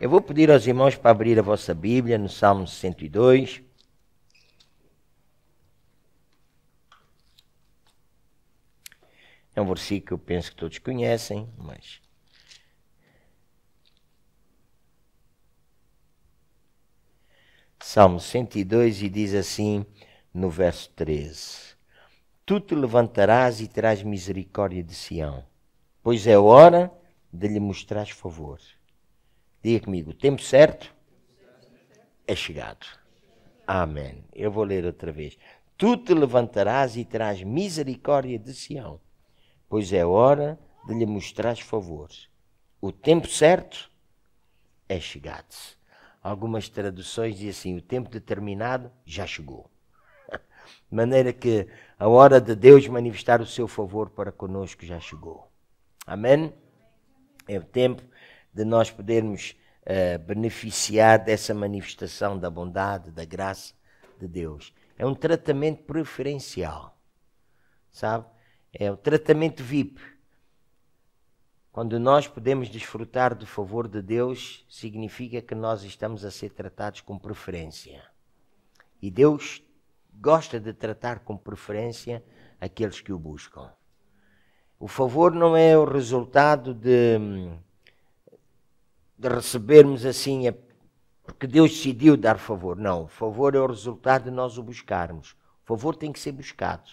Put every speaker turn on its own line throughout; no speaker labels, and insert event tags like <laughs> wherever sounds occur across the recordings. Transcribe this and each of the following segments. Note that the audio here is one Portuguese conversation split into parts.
Eu vou pedir aos irmãos para abrir a vossa Bíblia no Salmo 102. É um versículo que eu penso que todos conhecem, mas. Salmo 102 e diz assim no verso 13: Tu te levantarás e terás misericórdia de Sião, pois é hora de lhe mostrares favor Diga comigo, o tempo certo é chegado. Amém. Eu vou ler outra vez. Tu te levantarás e terás misericórdia de Sião, pois é hora de lhe mostrar favores. O tempo certo é chegado. Algumas traduções dizem assim: o tempo determinado já chegou. De maneira que a hora de Deus manifestar o seu favor para conosco já chegou. Amém? É o tempo de nós podermos uh, beneficiar dessa manifestação da bondade, da graça de Deus. É um tratamento preferencial, sabe? É o um tratamento VIP. Quando nós podemos desfrutar do favor de Deus, significa que nós estamos a ser tratados com preferência. E Deus gosta de tratar com preferência aqueles que o buscam. O favor não é o resultado de hum, de recebermos assim, a, porque Deus decidiu dar favor. Não, o favor é o resultado de nós o buscarmos. O favor tem que ser buscado.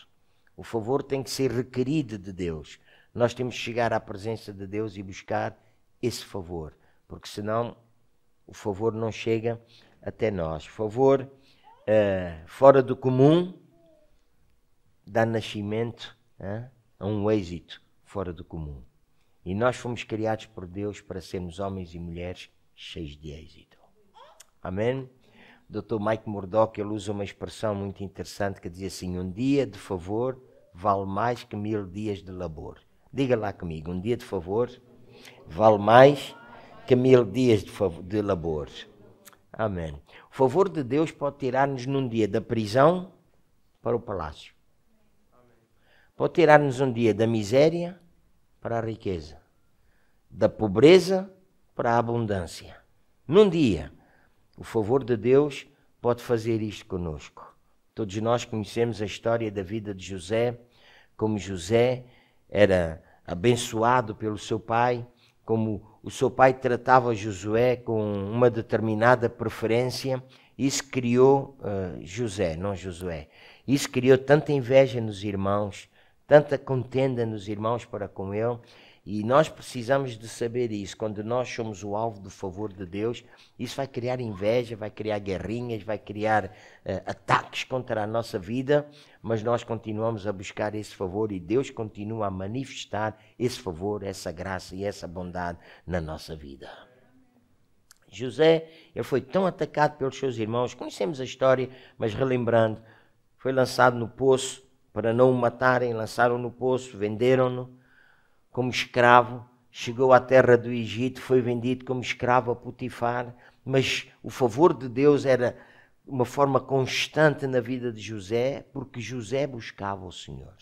O favor tem que ser requerido de Deus. Nós temos que chegar à presença de Deus e buscar esse favor, porque senão o favor não chega até nós. Favor eh, fora do comum dá nascimento eh, a um êxito fora do comum. E nós fomos criados por Deus para sermos homens e mulheres cheios de êxito. Amém? O Dr. Mike Murdoch ele usa uma expressão muito interessante que diz assim: um dia de favor vale mais que mil dias de labor. Diga lá comigo, um dia de favor vale mais que mil dias de, de labor. Amém. O favor de Deus pode tirar-nos num dia da prisão para o palácio. Pode tirar-nos um dia da miséria para a riqueza, da pobreza para a abundância. Num dia, o favor de Deus pode fazer isto conosco. Todos nós conhecemos a história da vida de José, como José era abençoado pelo seu pai, como o seu pai tratava Josué com uma determinada preferência. Isso criou uh, José, não Josué. Isso criou tanta inveja nos irmãos tanta contenda nos irmãos para com Ele. E nós precisamos de saber isso. Quando nós somos o alvo do favor de Deus, isso vai criar inveja, vai criar guerrinhas, vai criar uh, ataques contra a nossa vida, mas nós continuamos a buscar esse favor e Deus continua a manifestar esse favor, essa graça e essa bondade na nossa vida. José, ele foi tão atacado pelos seus irmãos, conhecemos a história, mas relembrando, foi lançado no poço para não o matarem, lançaram-no no poço, venderam-no como escravo. Chegou à terra do Egito, foi vendido como escravo a Potifar, mas o favor de Deus era uma forma constante na vida de José, porque José buscava o Senhor.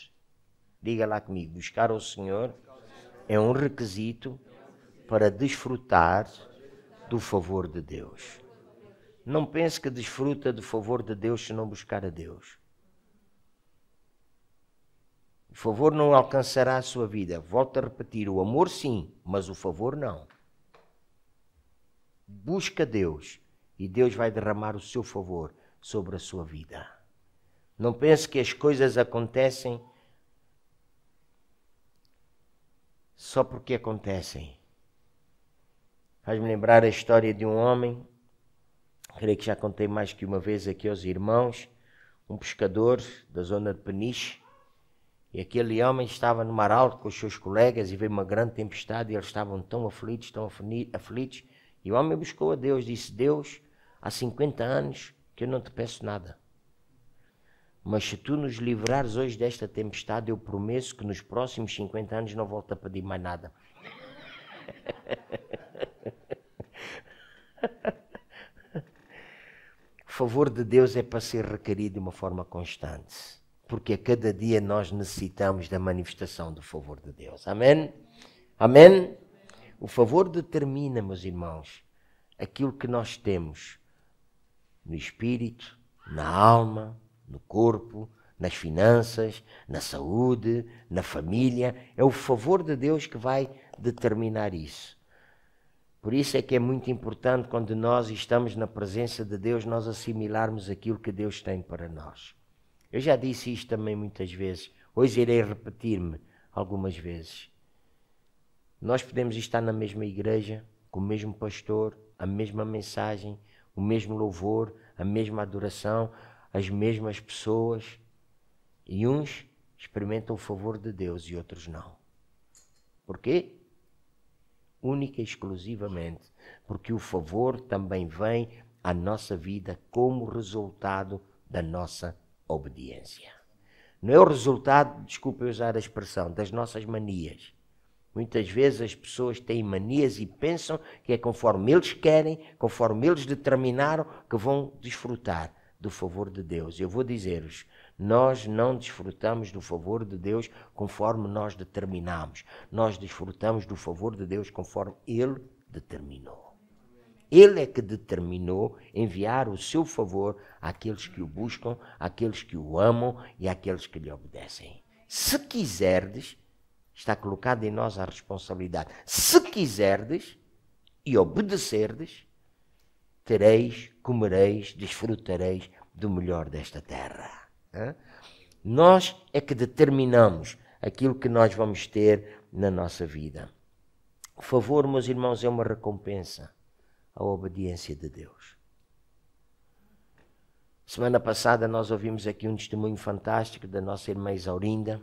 Diga lá comigo: buscar o Senhor é um requisito para desfrutar do favor de Deus. Não pense que desfruta do favor de Deus se não buscar a Deus. O favor não alcançará a sua vida. Volto a repetir: o amor, sim, mas o favor, não. Busca Deus e Deus vai derramar o seu favor sobre a sua vida. Não pense que as coisas acontecem só porque acontecem. Faz-me lembrar a história de um homem, creio que já contei mais que uma vez aqui aos irmãos, um pescador da zona de Peniche, e aquele homem estava no mar alto com os seus colegas e veio uma grande tempestade e eles estavam tão aflitos, tão aflitos. E o homem buscou a Deus, disse: Deus, há 50 anos que eu não te peço nada. Mas se tu nos livrares hoje desta tempestade, eu prometo que nos próximos 50 anos não volto a pedir mais nada. <laughs> o favor de Deus é para ser requerido de uma forma constante porque a cada dia nós necessitamos da manifestação do favor de Deus. Amém? Amém? O favor determina, meus irmãos, aquilo que nós temos no espírito, na alma, no corpo, nas finanças, na saúde, na família. É o favor de Deus que vai determinar isso. Por isso é que é muito importante quando nós estamos na presença de Deus, nós assimilarmos aquilo que Deus tem para nós. Eu já disse isto também muitas vezes. Hoje irei repetir-me algumas vezes. Nós podemos estar na mesma igreja, com o mesmo pastor, a mesma mensagem, o mesmo louvor, a mesma adoração, as mesmas pessoas. E uns experimentam o favor de Deus e outros não. Porquê? Única e exclusivamente porque o favor também vem à nossa vida como resultado da nossa obediência. Não é o resultado, desculpe usar a expressão, das nossas manias. Muitas vezes as pessoas têm manias e pensam que é conforme eles querem, conforme eles determinaram, que vão desfrutar do favor de Deus. Eu vou dizer-vos: nós não desfrutamos do favor de Deus conforme nós determinamos. Nós desfrutamos do favor de Deus conforme Ele determinou. Ele é que determinou enviar o seu favor àqueles que o buscam, àqueles que o amam e àqueles que lhe obedecem. Se quiserdes, está colocada em nós a responsabilidade. Se quiserdes e obedecerdes, tereis, comereis, desfrutareis do melhor desta terra. Hã? Nós é que determinamos aquilo que nós vamos ter na nossa vida. O favor, meus irmãos, é uma recompensa a obediência de Deus. Semana passada nós ouvimos aqui um testemunho fantástico da nossa irmã Isaurinda.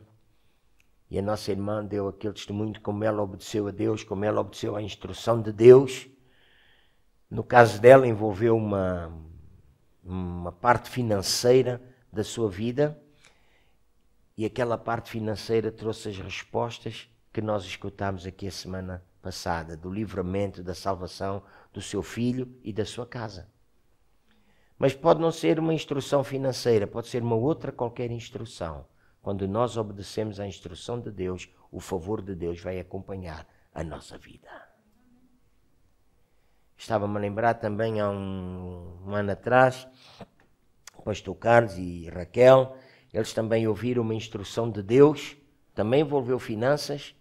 E a nossa irmã deu aquele testemunho de como ela obedeceu a Deus, como ela obedeceu à instrução de Deus. No caso dela, envolveu uma, uma parte financeira da sua vida. E aquela parte financeira trouxe as respostas que nós escutámos aqui a semana passada, do livramento, da salvação, do seu filho e da sua casa. Mas pode não ser uma instrução financeira, pode ser uma outra qualquer instrução. Quando nós obedecemos à instrução de Deus, o favor de Deus vai acompanhar a nossa vida. Estava-me a lembrar também há um, um ano atrás, o pastor Carlos e Raquel, eles também ouviram uma instrução de Deus, também envolveu finanças,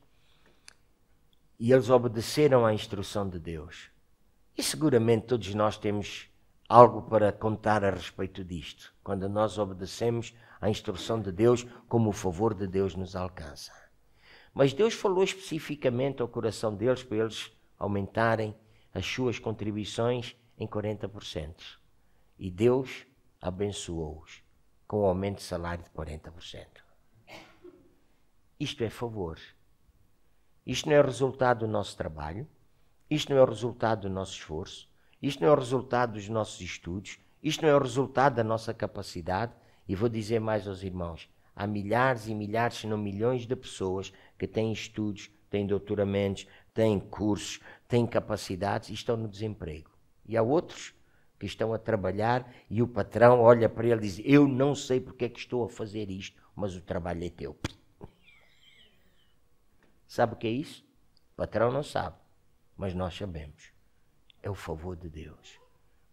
e eles obedeceram à instrução de Deus. E seguramente todos nós temos algo para contar a respeito disto, quando nós obedecemos à instrução de Deus, como o favor de Deus nos alcança. Mas Deus falou especificamente ao coração deles para eles aumentarem as suas contribuições em 40%. E Deus abençoou-os com um aumento de salário de 40%. Isto é favor. Isto não é resultado do nosso trabalho. Isto não é o resultado do nosso esforço, isto não é o resultado dos nossos estudos, isto não é o resultado da nossa capacidade. E vou dizer mais aos irmãos: há milhares e milhares, se não milhões, de pessoas que têm estudos, têm doutoramentos, têm cursos, têm capacidades e estão no desemprego. E há outros que estão a trabalhar e o patrão olha para ele e diz: Eu não sei porque é que estou a fazer isto, mas o trabalho é teu. <laughs> Sabe o que é isso? O patrão não sabe. Mas nós sabemos, é o favor de Deus,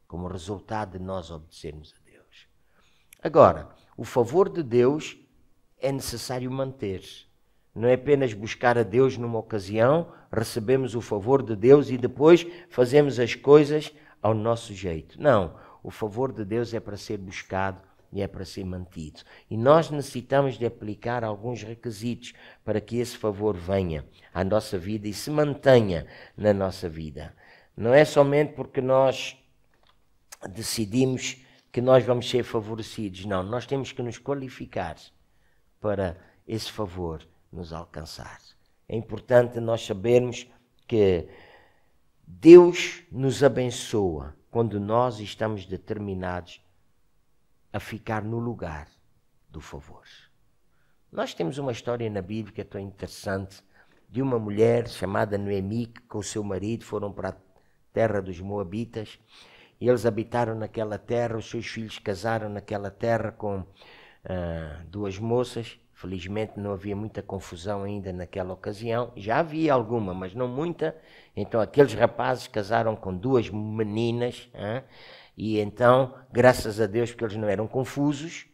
como resultado de nós obedecermos a Deus. Agora, o favor de Deus é necessário manter. Não é apenas buscar a Deus numa ocasião, recebemos o favor de Deus e depois fazemos as coisas ao nosso jeito. Não, o favor de Deus é para ser buscado e é para ser mantido. E nós necessitamos de aplicar alguns requisitos para que esse favor venha à nossa vida e se mantenha na nossa vida. Não é somente porque nós decidimos que nós vamos ser favorecidos, não, nós temos que nos qualificar para esse favor nos alcançar. É importante nós sabermos que Deus nos abençoa quando nós estamos determinados a ficar no lugar do favor. Nós temos uma história na Bíblia tão interessante de uma mulher chamada Noemi que com o seu marido foram para a terra dos Moabitas e eles habitaram naquela terra, os seus filhos casaram naquela terra com ah, duas moças. Felizmente não havia muita confusão ainda naquela ocasião, já havia alguma, mas não muita. Então aqueles rapazes casaram com duas meninas. E então, graças a Deus, porque eles não eram confusos,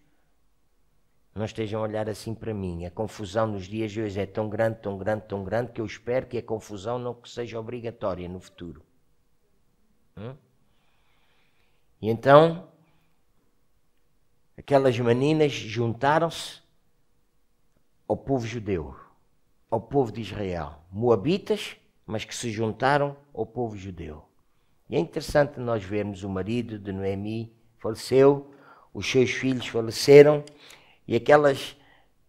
não estejam a olhar assim para mim. A confusão nos dias de hoje é tão grande, tão grande, tão grande, que eu espero que a confusão não seja obrigatória no futuro. Hum? E então, aquelas meninas juntaram-se ao povo judeu, ao povo de Israel, moabitas, mas que se juntaram ao povo judeu é interessante nós vermos o marido de Noemi faleceu, os seus filhos faleceram, e aquelas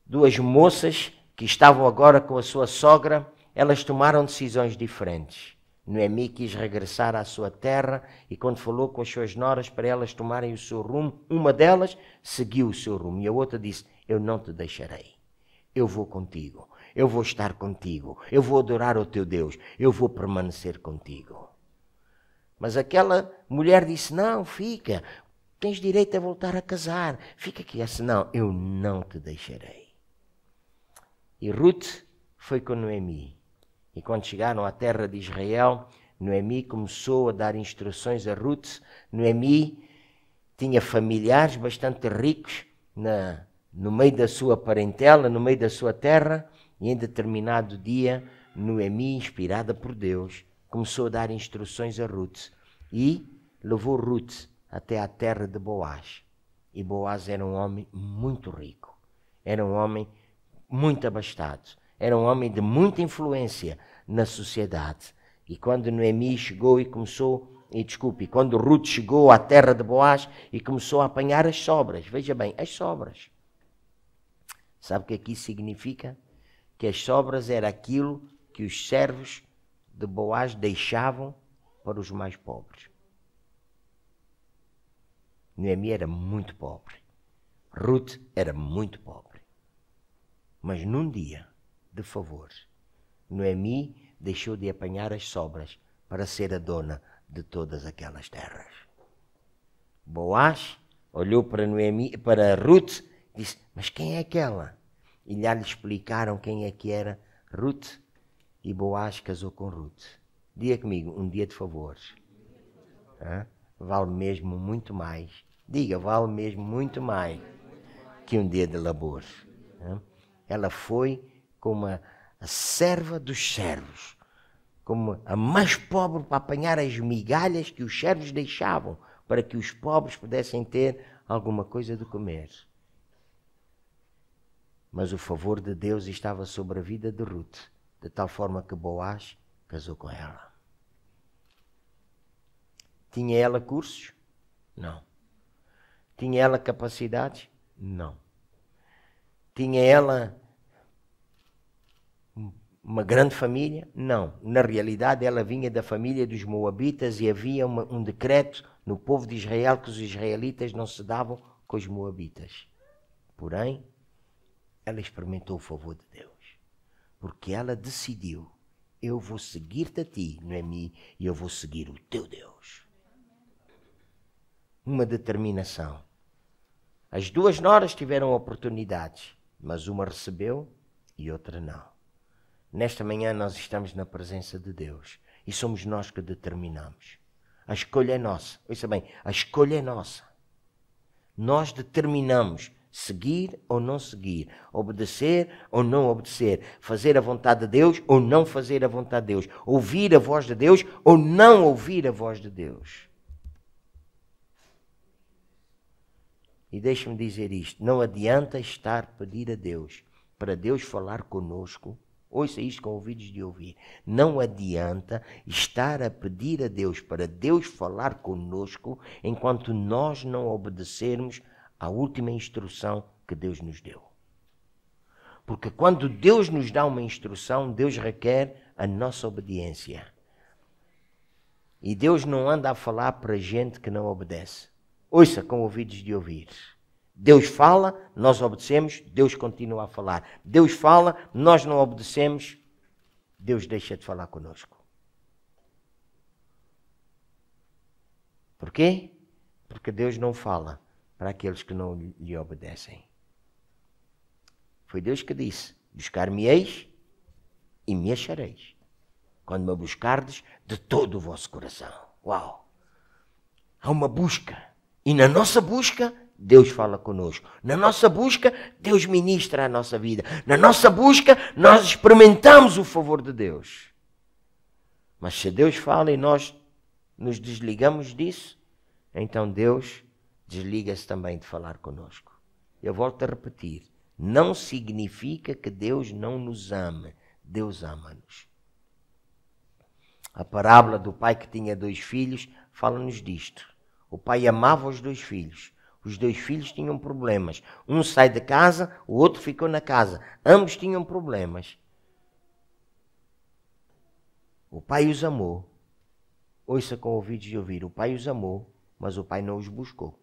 duas moças que estavam agora com a sua sogra, elas tomaram decisões diferentes. Noemi quis regressar à sua terra e, quando falou com as suas noras para elas tomarem o seu rumo, uma delas seguiu o seu rumo e a outra disse: Eu não te deixarei. Eu vou contigo. Eu vou estar contigo. Eu vou adorar o teu Deus. Eu vou permanecer contigo. Mas aquela mulher disse: Não, fica, tens direito a voltar a casar, fica aqui. senão Não, eu não te deixarei. E Ruth foi com Noemi. E quando chegaram à terra de Israel, Noemi começou a dar instruções a Ruth. Noemi tinha familiares bastante ricos na, no meio da sua parentela, no meio da sua terra, e em determinado dia, Noemi, inspirada por Deus, começou a dar instruções a Ruth e levou Ruth até a terra de Boaz. E Boaz era um homem muito rico, era um homem muito abastado, era um homem de muita influência na sociedade. E quando Noemi chegou e começou, e desculpe, quando Ruth chegou à terra de Boaz e começou a apanhar as sobras, veja bem, as sobras. Sabe o que aqui é significa? Que as sobras era aquilo que os servos de Boaz deixavam para os mais pobres. Noemi era muito pobre. Ruth era muito pobre. Mas num dia de favores, Noemi deixou de apanhar as sobras para ser a dona de todas aquelas terras. Boaz olhou para, Noemi, para Ruth e disse: Mas quem é aquela? E já lhe explicaram quem é que era Ruth e Boaz casou com Ruth. Diga comigo, um dia de favores. Hã? Vale mesmo muito mais. Diga, vale mesmo muito mais que um dia de labores. Hã? Ela foi como a, a serva dos servos, como a mais pobre para apanhar as migalhas que os servos deixavam para que os pobres pudessem ter alguma coisa de comer. Mas o favor de Deus estava sobre a vida de Ruth de tal forma que Boaz casou com ela. Tinha ela cursos? Não. Tinha ela capacidades? Não. Tinha ela uma grande família? Não. Na realidade, ela vinha da família dos Moabitas e havia uma, um decreto no povo de Israel que os israelitas não se davam com os Moabitas. Porém, ela experimentou o favor de Deus porque ela decidiu: eu vou seguir-te a ti, não é mim, e eu vou seguir o teu Deus. Uma determinação. As duas noras tiveram oportunidades, mas uma recebeu e outra não. Nesta manhã nós estamos na presença de Deus e somos nós que determinamos. A escolha é nossa. Ouça bem, a escolha é nossa. Nós determinamos seguir ou não seguir, obedecer ou não obedecer, fazer a vontade de Deus ou não fazer a vontade de Deus, ouvir a voz de Deus ou não ouvir a voz de Deus. E deixa-me dizer isto: não adianta estar a pedir a Deus para Deus falar conosco. Ouça isto com ouvidos de ouvir. Não adianta estar a pedir a Deus para Deus falar conosco enquanto nós não obedecermos a última instrução que Deus nos deu. Porque quando Deus nos dá uma instrução, Deus requer a nossa obediência. E Deus não anda a falar para gente que não obedece. Ouça com ouvidos de ouvir. Deus fala, nós obedecemos, Deus continua a falar. Deus fala, nós não obedecemos, Deus deixa de falar conosco. Porquê? Porque Deus não fala, para aqueles que não lhe obedecem. Foi Deus que disse: Buscar-me-eis e me achareis, quando me buscardes de todo o vosso coração. Uau! Há uma busca. E na nossa busca, Deus fala conosco. Na nossa busca, Deus ministra a nossa vida. Na nossa busca, nós experimentamos o favor de Deus. Mas se Deus fala e nós nos desligamos disso, então Deus desliga-se também de falar conosco. Eu volto a repetir: não significa que Deus não nos ame. Deus ama-nos. A parábola do pai que tinha dois filhos fala-nos disto. O pai amava os dois filhos. Os dois filhos tinham problemas. Um sai de casa, o outro ficou na casa. Ambos tinham problemas. O pai os amou. Ouça com ouvidos de ouvir. O pai os amou, mas o pai não os buscou.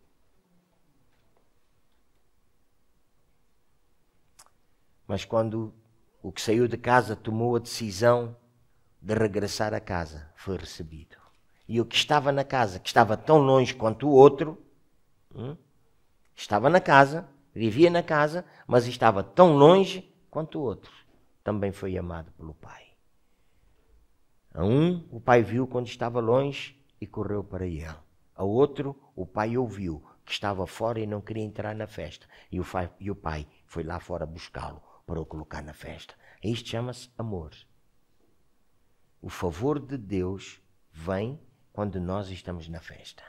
Mas quando o que saiu de casa tomou a decisão de regressar a casa, foi recebido. E o que estava na casa, que estava tão longe quanto o outro, hum, estava na casa, vivia na casa, mas estava tão longe quanto o outro, também foi amado pelo Pai. A um, o Pai viu quando estava longe e correu para ele. A outro, o Pai ouviu que estava fora e não queria entrar na festa, e o Pai foi lá fora buscá-lo para o colocar na festa. Isto chama-se amor. O favor de Deus vem quando nós estamos na festa.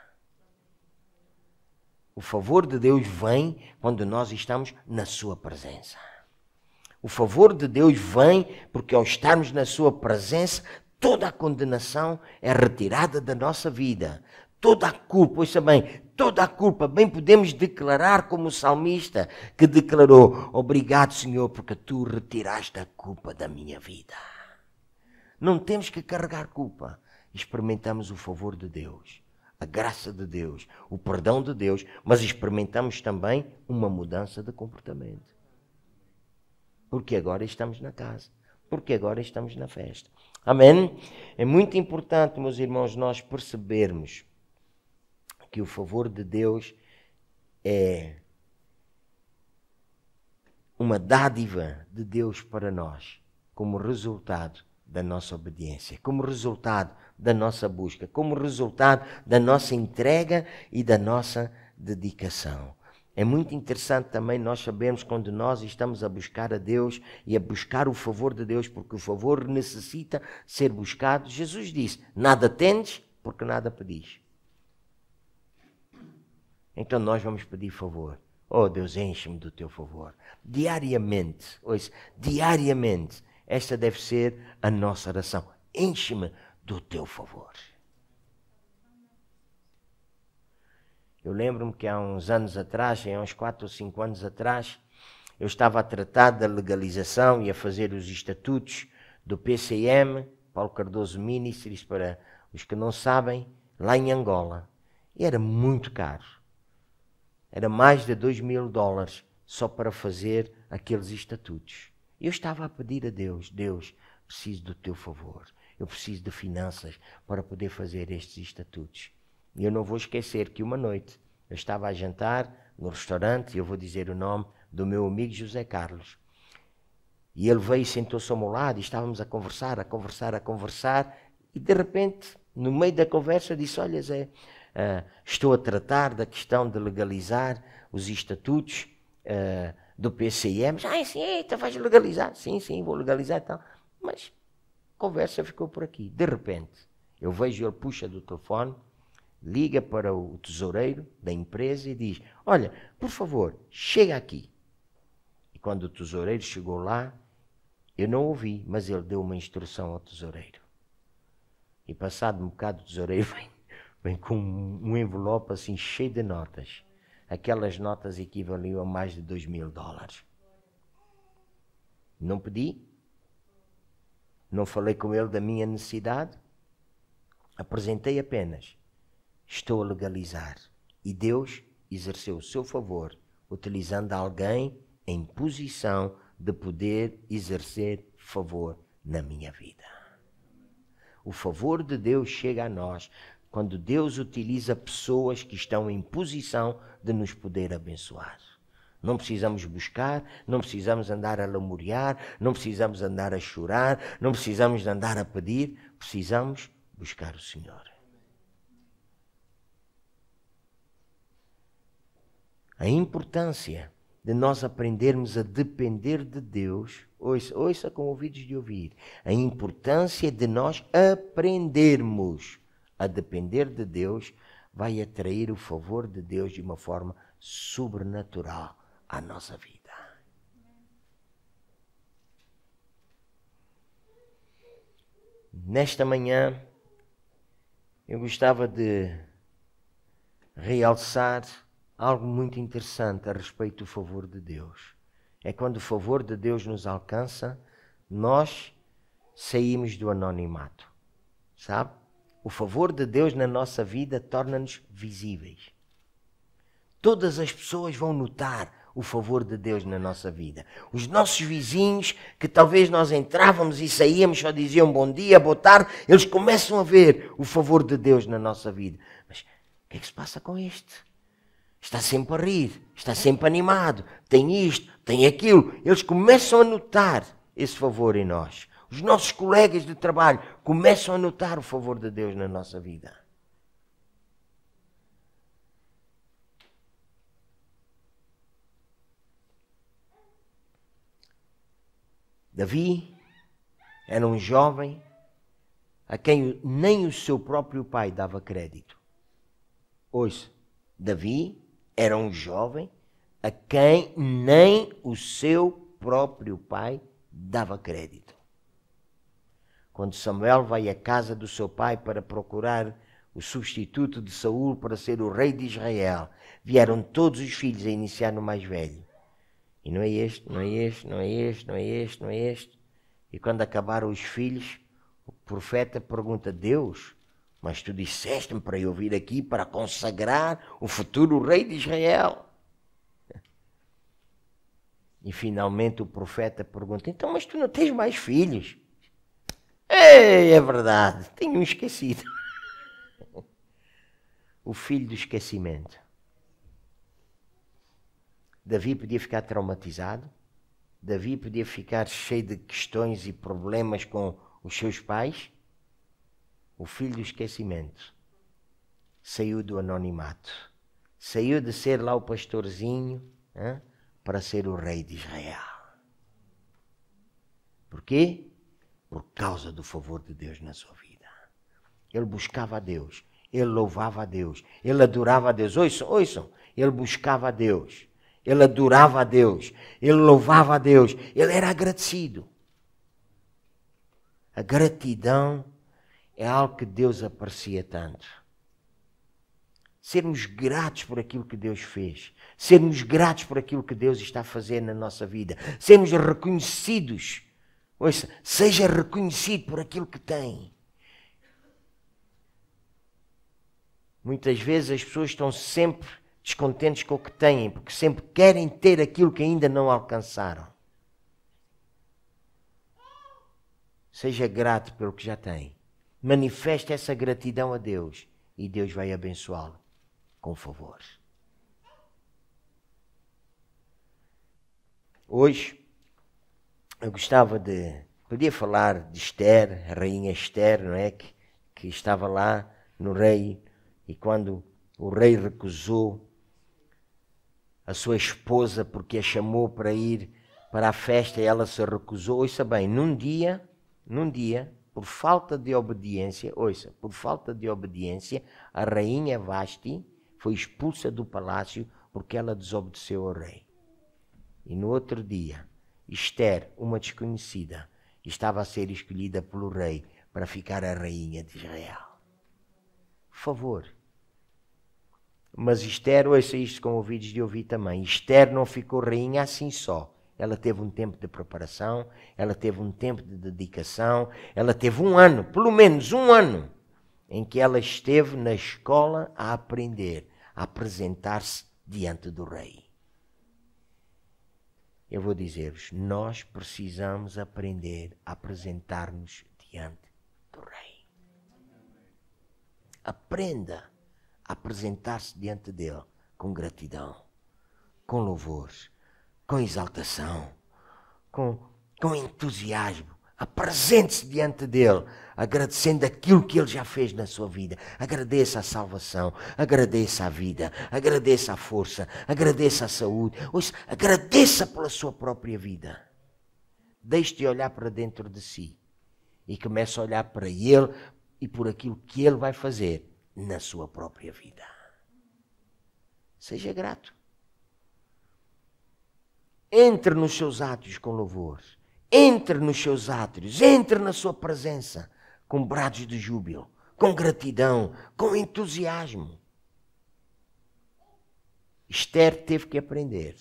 O favor de Deus vem quando nós estamos na Sua presença. O favor de Deus vem porque, ao estarmos na Sua presença, toda a condenação é retirada da nossa vida. Toda a culpa, ouça bem, toda a culpa. Bem podemos declarar como o salmista que declarou: Obrigado, Senhor, porque tu retiraste a culpa da minha vida. Não temos que carregar culpa. Experimentamos o favor de Deus, a graça de Deus, o perdão de Deus, mas experimentamos também uma mudança de comportamento. Porque agora estamos na casa, porque agora estamos na festa. Amém? É muito importante, meus irmãos, nós percebermos que o favor de Deus é uma dádiva de Deus para nós, como resultado da nossa obediência, como resultado da nossa busca, como resultado da nossa entrega e da nossa dedicação. É muito interessante também nós sabermos quando nós estamos a buscar a Deus e a buscar o favor de Deus, porque o favor necessita ser buscado. Jesus disse: Nada tendes, porque nada pedis. Então nós vamos pedir favor. Oh Deus, enche-me do teu favor. Diariamente, ouça, diariamente, esta deve ser a nossa oração. Enche-me do teu favor. Eu lembro-me que há uns anos atrás, há uns 4 ou 5 anos atrás, eu estava a tratar da legalização e a fazer os estatutos do PCM, Paulo Cardoso Ministries, para os que não sabem, lá em Angola. E era muito caro era mais de 2 mil dólares só para fazer aqueles estatutos. Eu estava a pedir a Deus: Deus, preciso do teu favor, eu preciso de finanças para poder fazer estes estatutos. E eu não vou esquecer que uma noite eu estava a jantar no restaurante, eu vou dizer o nome do meu amigo José Carlos. E ele veio e sentou-se ao meu lado e estávamos a conversar, a conversar, a conversar. E de repente, no meio da conversa, disse: Olha, Zé, Uh, estou a tratar da questão de legalizar os estatutos uh, do PCM. Ah, sim, eita, vais legalizar? Sim, sim, vou legalizar e tal. Mas a conversa ficou por aqui. De repente, eu vejo ele puxa do telefone, liga para o tesoureiro da empresa e diz: Olha, por favor, chega aqui. E quando o tesoureiro chegou lá, eu não ouvi, mas ele deu uma instrução ao tesoureiro. E passado um bocado, o tesoureiro <laughs> vem vem com um envelope assim cheio de notas. Aquelas notas equivaliam a mais de dois mil dólares. Não pedi, não falei com ele da minha necessidade, apresentei apenas. Estou a legalizar. E Deus exerceu o seu favor, utilizando alguém em posição de poder exercer favor na minha vida. O favor de Deus chega a nós quando Deus utiliza pessoas que estão em posição de nos poder abençoar. Não precisamos buscar, não precisamos andar a lamorear, não precisamos andar a chorar, não precisamos andar a pedir, precisamos buscar o Senhor. A importância de nós aprendermos a depender de Deus, ouça, ouça com ouvidos de ouvir, a importância de nós aprendermos a depender de Deus, vai atrair o favor de Deus de uma forma sobrenatural à nossa vida. Nesta manhã, eu gostava de realçar algo muito interessante a respeito do favor de Deus. É quando o favor de Deus nos alcança, nós saímos do anonimato, sabe? O favor de Deus na nossa vida torna-nos visíveis. Todas as pessoas vão notar o favor de Deus na nossa vida. Os nossos vizinhos, que talvez nós entrávamos e saíamos, só diziam bom dia, boa tarde, eles começam a ver o favor de Deus na nossa vida. Mas o que é que se passa com este? Está sempre a rir, está sempre animado, tem isto, tem aquilo. Eles começam a notar esse favor em nós os nossos colegas de trabalho começam a notar o favor de Deus na nossa vida. Davi era um jovem a quem nem o seu próprio pai dava crédito. Hoje, Davi era um jovem a quem nem o seu próprio pai dava crédito. Quando Samuel vai à casa do seu pai para procurar o substituto de Saul para ser o rei de Israel, vieram todos os filhos a iniciar no mais velho. E não é este, não é este, não é este, não é este, não é este. E quando acabaram os filhos, o profeta pergunta: Deus, mas tu disseste-me para eu vir aqui para consagrar o futuro rei de Israel. <laughs> E finalmente o profeta pergunta: Então, mas tu não tens mais filhos? Ei, é, é verdade, tinha um esquecido. <laughs> O filho do esquecimento. Davi podia ficar traumatizado, Davi podia ficar cheio de questões e problemas com os seus pais. O filho do esquecimento saiu do anonimato, saiu de ser lá o pastorzinho hein, para ser o rei de Israel. Porquê? por causa do favor de Deus na sua vida. Ele buscava a Deus, ele louvava a Deus, ele adorava a Deus. Ouçam, ouçam, ele buscava a Deus, ele adorava a Deus, ele louvava a Deus, ele era agradecido. A gratidão é algo que Deus aprecia tanto. Sermos gratos por aquilo que Deus fez, sermos gratos por aquilo que Deus está fazendo na nossa vida, sermos reconhecidos Ouça, seja reconhecido por aquilo que tem. Muitas vezes as pessoas estão sempre descontentes com o que têm, porque sempre querem ter aquilo que ainda não alcançaram. Seja grato pelo que já tem. Manifeste essa gratidão a Deus e Deus vai abençoá-lo com favor. Hoje, eu gostava de podia falar de Esther, a rainha Esther, não é? Que, que estava lá no rei e quando o rei recusou a sua esposa porque a chamou para ir para a festa e ela se recusou, ouça bem, num dia, num dia, por falta de obediência, ouça, por falta de obediência, a rainha Vasti foi expulsa do palácio porque ela desobedeceu ao rei. E no outro dia, Esther, uma desconhecida, estava a ser escolhida pelo rei para ficar a rainha de Israel. Por favor. Mas Esther, ouça isto com ouvidos de ouvir também. Esther não ficou rainha assim só. Ela teve um tempo de preparação, ela teve um tempo de dedicação, ela teve um ano, pelo menos um ano, em que ela esteve na escola a aprender, a apresentar-se diante do rei eu vou dizer-vos: nós precisamos aprender a apresentar-nos diante do Rei. Aprenda a apresentar-se diante dele com gratidão, com louvores, com exaltação, com, com entusiasmo Apresente-se diante dele, agradecendo aquilo que ele já fez na sua vida. Agradeça a salvação, agradeça a vida, agradeça a força, agradeça a saúde. Ouça, agradeça pela sua própria vida. Deixe de olhar para dentro de si e comece a olhar para ele e por aquilo que ele vai fazer na sua própria vida. Seja grato. Entre nos seus atos com louvor entre nos seus átrios, entre na sua presença com brados de júbilo, com gratidão, com entusiasmo. Esther teve que aprender.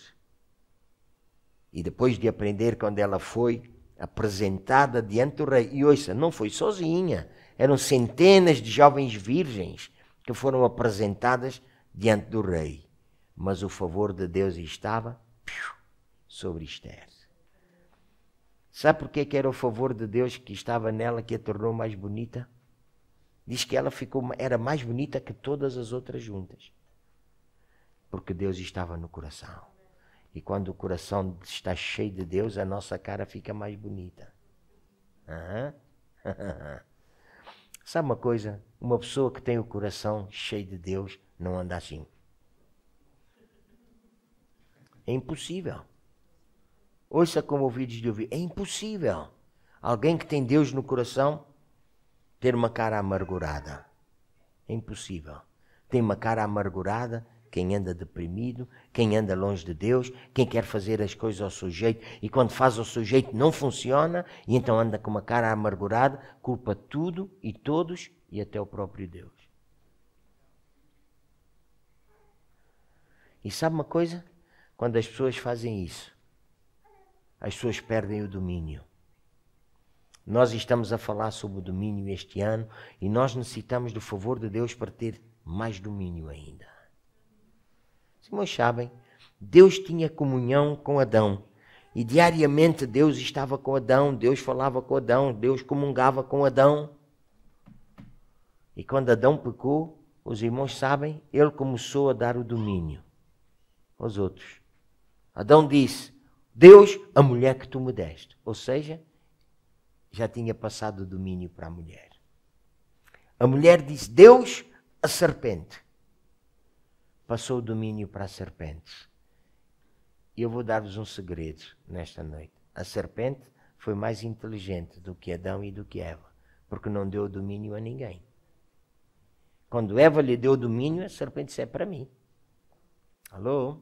E depois de aprender, quando ela foi apresentada diante do rei, e ouça, não foi sozinha, eram centenas de jovens virgens que foram apresentadas diante do rei. Mas o favor de Deus estava sobre Esther. Sabe porque que era o favor de Deus que estava nela que a tornou mais bonita? Diz que ela ficou, era mais bonita que todas as outras juntas. Porque Deus estava no coração. E quando o coração está cheio de Deus, a nossa cara fica mais bonita. Uhum. <laughs> Sabe uma coisa? Uma pessoa que tem o coração cheio de Deus não anda assim. É impossível. Ouça como ouvidos de ouvir. É impossível alguém que tem Deus no coração ter uma cara amargurada. É impossível. Tem uma cara amargurada quem anda deprimido, quem anda longe de Deus, quem quer fazer as coisas ao seu jeito e quando faz ao seu jeito não funciona e então anda com uma cara amargurada, culpa tudo e todos e até o próprio Deus. E sabe uma coisa? Quando as pessoas fazem isso, as pessoas perdem o domínio. Nós estamos a falar sobre o domínio este ano e nós necessitamos do favor de Deus para ter mais domínio ainda. Os irmãos sabem, Deus tinha comunhão com Adão e diariamente Deus estava com Adão, Deus falava com Adão, Deus comungava com Adão. E quando Adão pecou, os irmãos sabem, ele começou a dar o domínio aos outros. Adão disse: Deus, a mulher que tu me deste. Ou seja, já tinha passado o domínio para a mulher. A mulher disse: Deus, a serpente. Passou o domínio para a serpente. E eu vou dar-vos um segredo nesta noite. A serpente foi mais inteligente do que Adão e do que Eva, porque não deu domínio a ninguém. Quando Eva lhe deu domínio, a serpente disse: É para mim. Alô?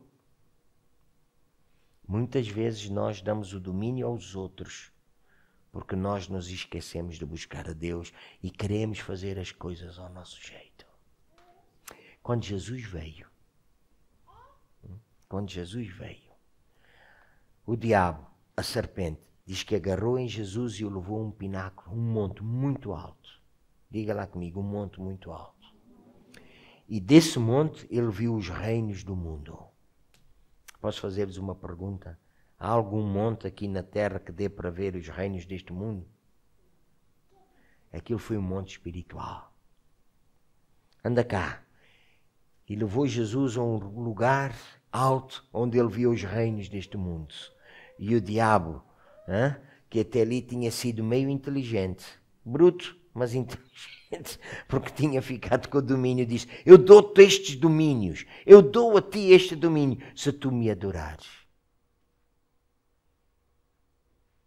Muitas vezes nós damos o domínio aos outros, porque nós nos esquecemos de buscar a Deus e queremos fazer as coisas ao nosso jeito. Quando Jesus veio, hum, quando Jesus veio, o diabo, a serpente, diz que agarrou em Jesus e o levou a um pináculo, um monte muito alto. Diga lá comigo, um monte muito alto. E desse monte ele viu os reinos do mundo. Posso fazer-vos uma pergunta? Há algum monte aqui na terra que dê para ver os reinos deste mundo? Aquilo foi um monte espiritual. Anda cá. E levou Jesus a um lugar alto onde ele viu os reinos deste mundo. E o diabo, hein, que até ali tinha sido meio inteligente, bruto, mas inteligente, <laughs> porque tinha ficado com o domínio. Disse: Eu dou-te estes domínios, eu dou a ti este domínio, se tu me adorares.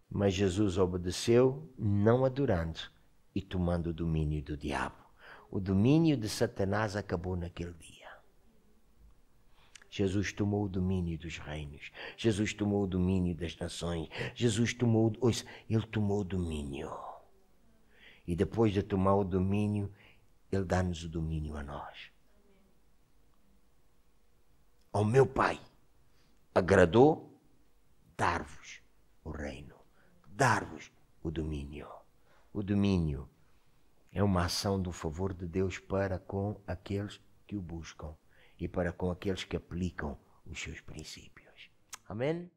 Mas Jesus obedeceu, não adorando e tomando o domínio do diabo. O domínio de Satanás acabou naquele dia. Jesus tomou o domínio dos reinos. Jesus tomou o domínio das nações. Jesus tomou, ele tomou o domínio. E depois de tomar o domínio, Ele dá-nos o domínio a nós. Ao meu Pai agradou dar-vos o reino, dar-vos o domínio. O domínio é uma ação do favor de Deus para com aqueles que o buscam e para com aqueles que aplicam os seus princípios. Amém?